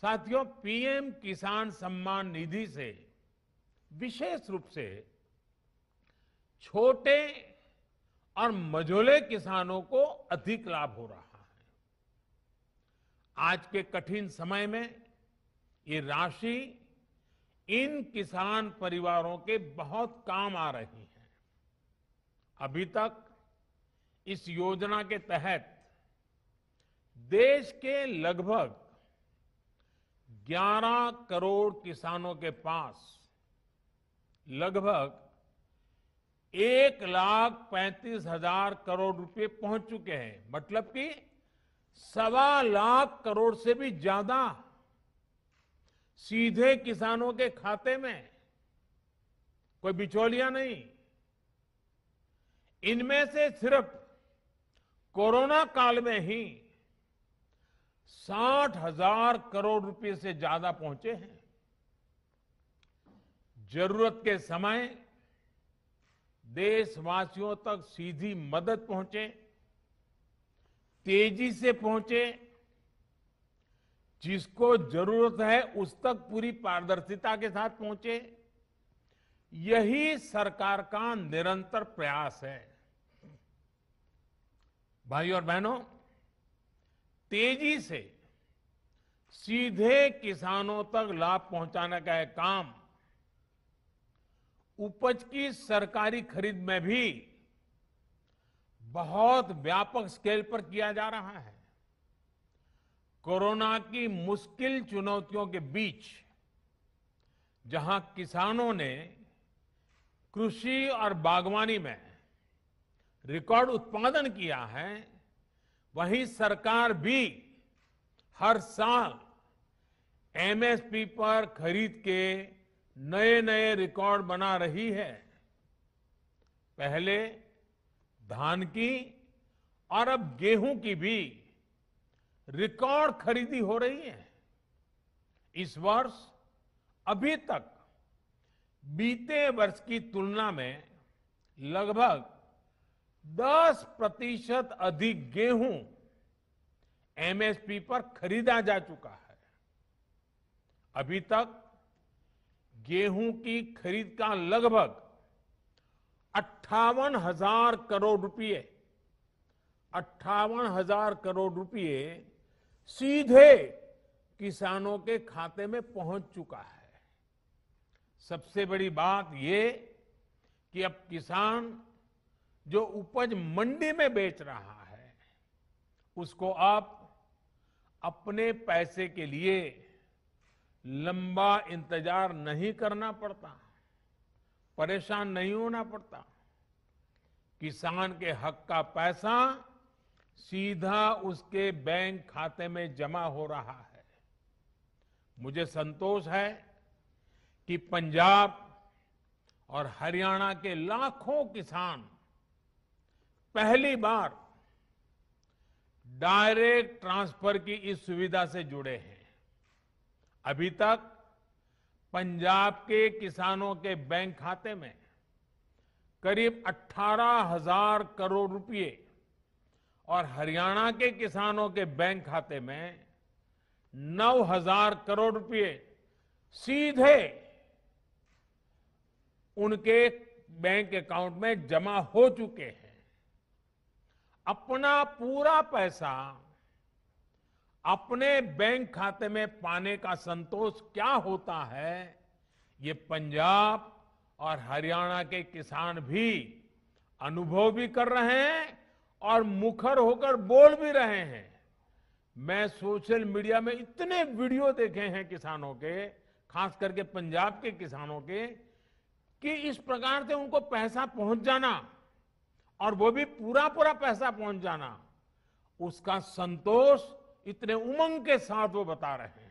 साथियों पीएम किसान सम्मान निधि से विशेष रूप से छोटे और मझोले किसानों को अधिक लाभ हो रहा है आज के कठिन समय में ये राशि इन किसान परिवारों के बहुत काम आ रही है अभी तक इस योजना के तहत देश के लगभग 11 करोड़ किसानों के पास लगभग एक लाख पैंतीस हजार करोड़ रुपए पहुंच चुके हैं मतलब कि सवा लाख करोड़ से भी ज्यादा सीधे किसानों के खाते में कोई बिचौलिया नहीं इनमें से सिर्फ कोरोना काल में ही साठ हजार करोड़ रुपए से ज्यादा पहुंचे हैं जरूरत के समय देशवासियों तक सीधी मदद पहुंचे तेजी से पहुंचे जिसको जरूरत है उस तक पूरी पारदर्शिता के साथ पहुंचे यही सरकार का निरंतर प्रयास है भाइयों और बहनों तेजी से सीधे किसानों तक लाभ पहुंचाने का एक काम उपज की सरकारी खरीद में भी बहुत व्यापक स्केल पर किया जा रहा है कोरोना की मुश्किल चुनौतियों के बीच जहां किसानों ने कृषि और बागवानी में रिकॉर्ड उत्पादन किया है वहीं सरकार भी हर साल एमएसपी पर खरीद के नए नए रिकॉर्ड बना रही है पहले धान की और अब गेहूं की भी रिकॉर्ड खरीदी हो रही है इस वर्ष अभी तक बीते वर्ष की तुलना में लगभग 10 प्रतिशत अधिक गेहूं एमएसपी पर खरीदा जा चुका है अभी तक गेहूं की खरीद का लगभग अट्ठावन हजार करोड़ रुपए अट्ठावन हजार करोड़ रुपए सीधे किसानों के खाते में पहुंच चुका है सबसे बड़ी बात यह कि अब किसान जो उपज मंडी में बेच रहा है उसको आप अपने पैसे के लिए लंबा इंतजार नहीं करना पड़ता परेशान नहीं होना पड़ता किसान के हक का पैसा सीधा उसके बैंक खाते में जमा हो रहा है मुझे संतोष है कि पंजाब और हरियाणा के लाखों किसान पहली बार डायरेक्ट ट्रांसफर की इस सुविधा से जुड़े हैं अभी तक पंजाब के किसानों के बैंक खाते में करीब अट्ठारह हजार करोड़ रुपए और हरियाणा के किसानों के बैंक खाते में नौ हजार करोड़ रुपए सीधे उनके बैंक अकाउंट में जमा हो चुके हैं अपना पूरा पैसा अपने बैंक खाते में पाने का संतोष क्या होता है ये पंजाब और हरियाणा के किसान भी अनुभव भी कर रहे हैं और मुखर होकर बोल भी रहे हैं मैं सोशल मीडिया में इतने वीडियो देखे हैं किसानों के खास करके पंजाब के किसानों के कि इस प्रकार से उनको पैसा पहुंच जाना और वो भी पूरा पूरा पैसा पहुंच जाना उसका संतोष इतने उमंग के साथ वो बता रहे हैं